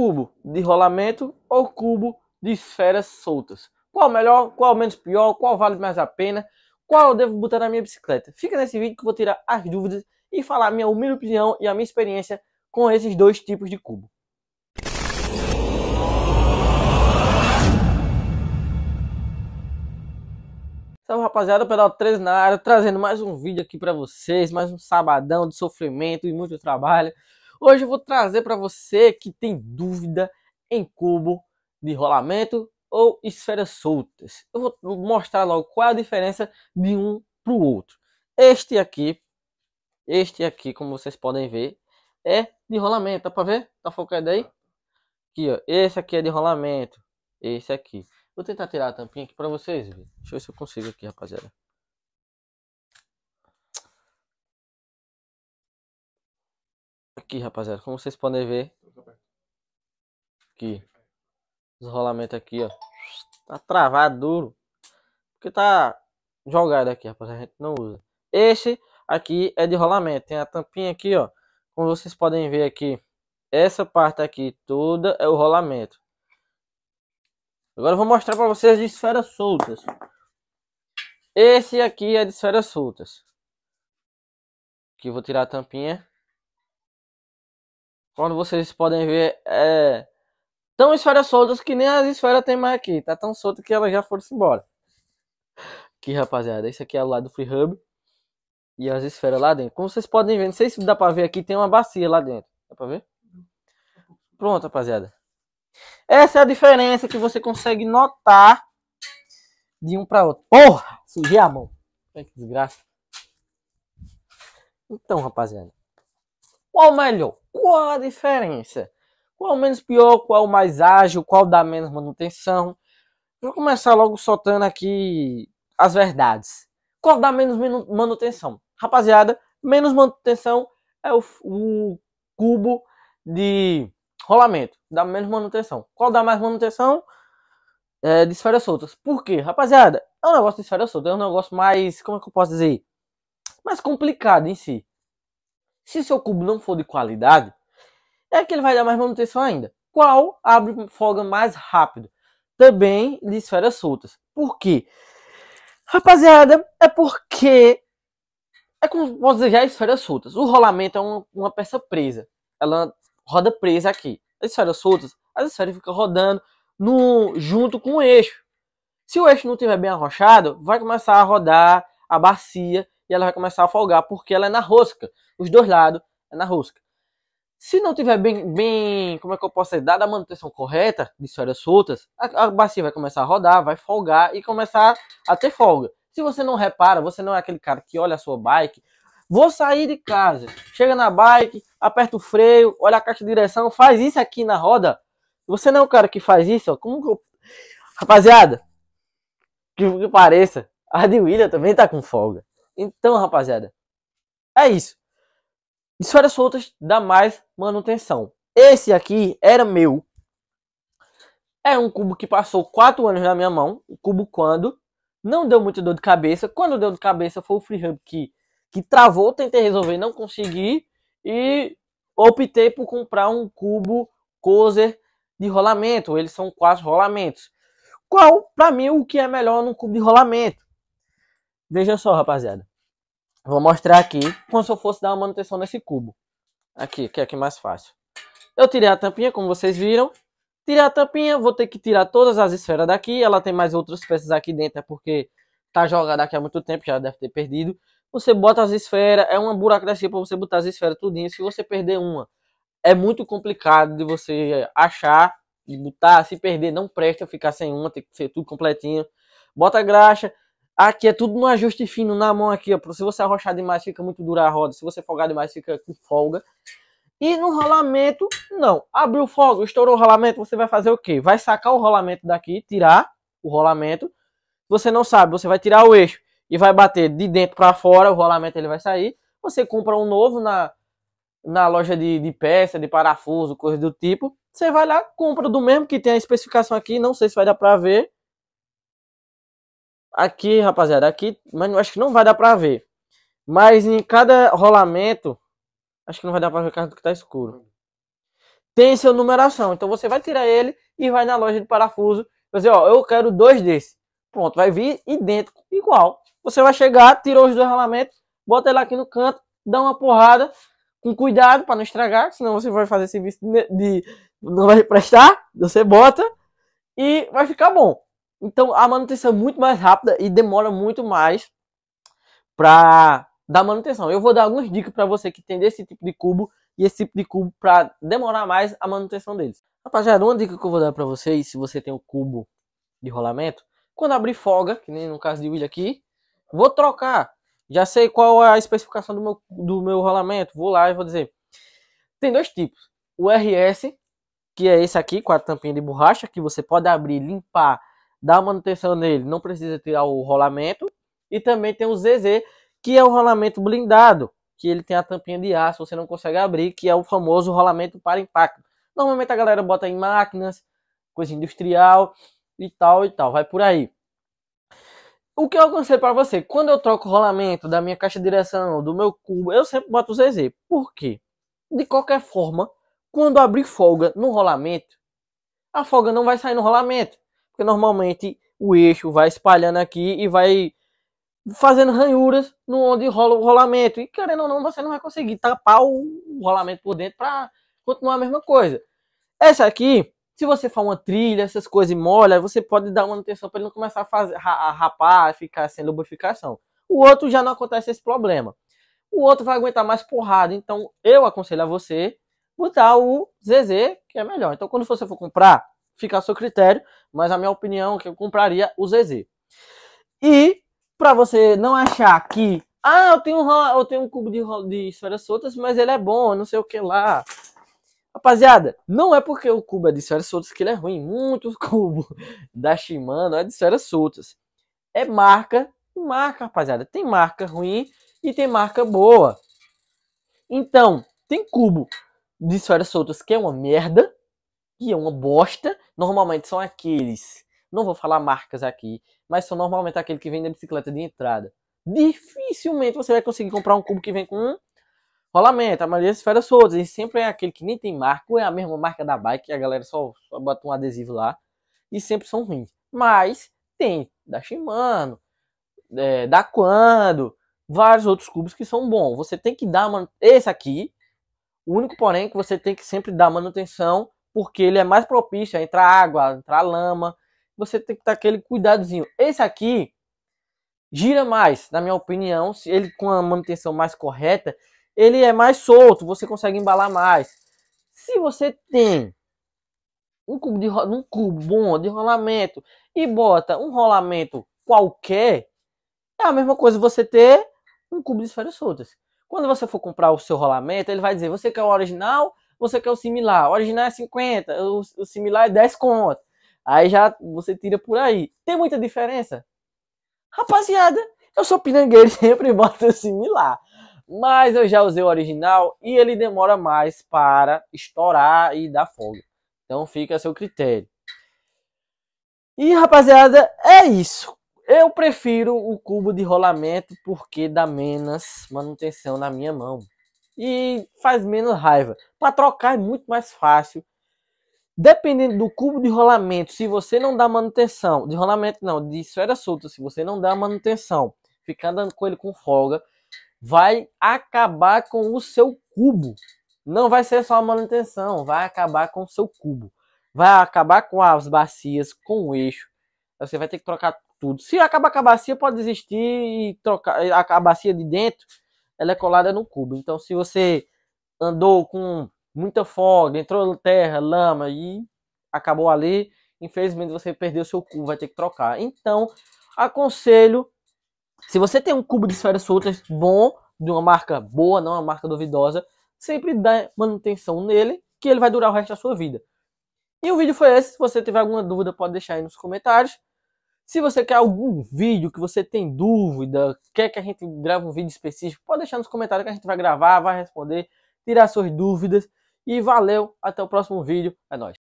cubo de rolamento ou cubo de esferas soltas. Qual melhor, qual menos pior, qual vale mais a pena, qual eu devo botar na minha bicicleta. Fica nesse vídeo que eu vou tirar as dúvidas e falar a minha humilde opinião e a minha experiência com esses dois tipos de cubo. Salve rapaziada, Pedal 13 na área, trazendo mais um vídeo aqui para vocês, mais um sabadão de sofrimento e muito trabalho. Hoje eu vou trazer para você que tem dúvida em cubo de rolamento ou esferas soltas. Eu vou mostrar logo qual é a diferença de um para o outro. Este aqui, este aqui, como vocês podem ver, é de rolamento. Tá para ver? Tá focado aí? Aqui, ó. Esse aqui é de rolamento. Esse aqui. Vou tentar tirar a tampinha aqui para vocês verem. Deixa eu ver se eu consigo aqui, rapaziada. Aqui, rapaziada, como vocês podem ver, aqui, rolamento aqui, ó, tá travado duro, porque tá jogado aqui, rapaziada, a gente não usa. Este aqui é de rolamento, tem a tampinha aqui, ó, como vocês podem ver aqui, essa parte aqui toda é o rolamento. Agora vou mostrar para vocês de esferas soltas. Esse aqui é de esferas soltas. Aqui vou tirar a tampinha. Quando vocês podem ver, é tão esferas soltas que nem as esferas tem mais aqui. Tá tão solto que elas já foram embora. Aqui, rapaziada, esse aqui é o lado do Free Hub. E as esferas lá dentro. Como vocês podem ver, não sei se dá pra ver aqui, tem uma bacia lá dentro. Dá pra ver? Pronto, rapaziada. Essa é a diferença que você consegue notar de um pra outro. Porra! Sujei a mão. Que desgraça. Então, rapaziada. Qual melhor? Qual a diferença? Qual menos pior? Qual mais ágil? Qual dá menos manutenção? Vou começar logo soltando aqui as verdades. Qual dá menos manutenção? Rapaziada, menos manutenção é o, o cubo de rolamento. Dá menos manutenção. Qual dá mais manutenção? É, de esferas soltas. Por quê? Rapaziada, é um negócio de esferas soltas. É um negócio mais. Como é que eu posso dizer? Mais complicado em si. Se seu cubo não for de qualidade, é que ele vai dar mais manutenção ainda. Qual abre folga mais rápido? Também de esferas soltas. Por quê? Rapaziada, é porque é como posso dizer, já é esferas soltas. O rolamento é uma, uma, peça presa. Ela roda presa aqui. As esferas soltas, as esferas ficam rodando no, junto com o eixo. Se o eixo não estiver bem arrochado, vai começar a rodar a bacia e ela vai começar a folgar, porque ela é na rosca. Os dois lados é na rosca. Se não tiver bem, bem como é que eu posso dizer, dada a manutenção correta de suéreas soltas, a, a, bacia vai começar a rodar, vai folgar e começar a ter folga. Se você não repara, você não é aquele cara que olha a sua bike, vou sair de casa, chega na bike, aperta o freio, olha a caixa de direção, faz isso aqui na roda. Você não é o cara que faz isso, ó. Como que eu... Rapaziada, que, que pareça, a de William também tá com folga. Então, rapaziada, é isso. Histórias soltas dá mais manutenção. Esse aqui era meu. É um cubo que passou 4 anos na minha mão. O cubo quando não deu muita dor de cabeça. Quando deu de cabeça foi o free hub que, que travou, tentei resolver, não consegui. E optei por comprar um cubo cozer de rolamento. Eles são quatro rolamentos. Qual, para mim, o que é melhor num cubo de rolamento? Veja só, rapaziada. Vou mostrar aqui como se eu fosse dar uma manutenção nesse cubo. Aqui, que é aqui mais fácil. Eu tirei a tampinha, como vocês viram. Tirei a tampinha, vou ter que tirar todas as esferas daqui. Ela tem mais outras peças aqui dentro, é porque tá jogada aqui há muito tempo, já deve ter perdido. Você bota as esferas, é uma burocracia para você botar as esferas tudinhas. Se você perder uma, é muito complicado de você achar, de botar, se perder, não presta ficar sem uma, tem que ser tudo completinho. Bota graxa, Aqui é tudo no ajuste fino, na mão aqui, ó. Se você arrochar demais, fica muito dura a roda. Se você folgar demais, fica com folga. E no rolamento, não. Abriu folga, estourou o rolamento, você vai fazer o quê? Vai sacar o rolamento daqui, tirar o rolamento. Você não sabe, você vai tirar o eixo e vai bater de dentro para fora, o rolamento ele vai sair. Você compra um novo na, na loja de, de peça, de parafuso, coisa do tipo. Você vai lá, compra do mesmo que tem a especificação aqui, não sei se vai dar para ver Aqui, rapaziada, aqui, mas acho que não vai dar pra ver. Mas em cada rolamento, acho que não vai dar pra ver caso que tá escuro. Tem sua numeração, então você vai tirar ele e vai na loja de parafuso. fazer ó, eu quero dois desses. Pronto, vai vir idêntico, igual. Você vai chegar, tirou os dois rolamentos, bota ele aqui no canto, dá uma porrada, com cuidado para não estragar, senão você vai fazer serviço de, de não vai prestar, você bota e vai ficar bom. Então a manutenção é muito mais rápida e demora muito mais para dar manutenção. Eu vou dar algumas dicas para você que tem desse tipo de cubo e esse tipo de cubo para demorar mais a manutenção deles. Rapaziada, uma dica que eu vou dar para vocês, se você tem o um cubo de rolamento, quando abrir folga, que nem no caso de William aqui, vou trocar. Já sei qual é a especificação do meu, do meu rolamento, vou lá e vou dizer. Tem dois tipos. O RS, que é esse aqui, com a tampinha de borracha, que você pode abrir, limpar, dá manutenção nele, não precisa tirar o rolamento. E também tem o ZZ, que é o rolamento blindado, que ele tem a tampinha de aço, você não consegue abrir, que é o famoso rolamento para impacto. Normalmente a galera bota em máquinas, coisa industrial e tal e tal, vai por aí. O que eu aconselho para você, quando eu troco o rolamento da minha caixa de direção, do meu cubo, eu sempre boto o ZZ. Por quê? De qualquer forma, quando abrir folga no rolamento, a folga não vai sair no rolamento. Porque normalmente o eixo vai espalhando aqui e vai fazendo ranhuras no onde rola o rolamento. E querendo ou não, você não vai conseguir tapar o rolamento por dentro para continuar a mesma coisa. Essa aqui, se você for uma trilha, essas coisas molha, você pode dar manutenção para ele não começar a, fazer, a rapar, a ficar sem lubrificação. O outro já não acontece esse problema. O outro vai aguentar mais porrada. Então, eu aconselho a você botar o ZZ, que é melhor. Então, quando você for comprar, fica a seu critério, mas a minha opinião é que eu compraria o ZZ. E para você não achar que ah, eu tenho um, eu tenho um cubo de, de esferas soltas, mas ele é bom, não sei o que lá. Rapaziada, não é porque o cubo é de esferas soltas que ele é ruim. Muitos cubos da Shimano é de esferas soltas. É marca, marca, rapaziada. Tem marca ruim e tem marca boa. Então, tem cubo de esferas soltas que é uma merda que é uma bosta. Normalmente são aqueles, não vou falar marcas aqui, mas são normalmente aqueles que vendem bicicleta de entrada. Dificilmente você vai conseguir comprar um cubo que vem com um rolamento, a maioria das esferas soltas. E sempre é aquele que nem tem marca, ou é a mesma marca da bike, a galera só, só bota um adesivo lá. E sempre são ruins. Mas tem da Shimano, é, da Quando, vários outros cubos que são bons. Você tem que dar, mano. Esse aqui, o único porém é que você tem que sempre dar manutenção porque ele é mais propício a entrar água, a entrar lama. Você tem que ter aquele cuidadozinho. Esse aqui gira mais, na minha opinião, se ele com a manutenção mais correta, ele é mais solto, você consegue embalar mais. Se você tem um cubo, de, um cubo bom de rolamento e bota um rolamento qualquer, é a mesma coisa você ter um cubo de esferas soltas. Quando você for comprar o seu rolamento, ele vai dizer: você quer o original você quer o similar. O original é 50, o, o similar é 10 conto. Aí já você tira por aí. Tem muita diferença? Rapaziada, eu sou pirangueiro sempre boto similar. Mas eu já usei o original e ele demora mais para estourar e dar fogo. Então fica a seu critério. E rapaziada, é isso. Eu prefiro o cubo de rolamento porque dá menos manutenção na minha mão e faz menos raiva. Para trocar é muito mais fácil. Dependendo do cubo de rolamento, se você não dá manutenção, de rolamento não, de esfera solta, se você não dá manutenção, ficar andando com ele com folga, vai acabar com o seu cubo. Não vai ser só a manutenção, vai acabar com o seu cubo. Vai acabar com as bacias, com o eixo. Você vai ter que trocar tudo. Se acabar com a bacia, pode desistir e trocar a bacia de dentro ela é colada no cubo. Então, se você andou com muita folga, entrou terra, lama e acabou ali, infelizmente você perdeu seu cubo, vai ter que trocar. Então, aconselho, se você tem um cubo de esferas soltas bom, de uma marca boa, não uma marca duvidosa, sempre dá manutenção nele, que ele vai durar o resto da sua vida. E o vídeo foi esse. Se você tiver alguma dúvida, pode deixar aí nos comentários. Se você quer algum vídeo que você tem dúvida, quer que a gente grave um vídeo específico, pode deixar nos comentários que a gente vai gravar, vai responder, tirar suas dúvidas. E valeu, até o próximo vídeo. É nóis.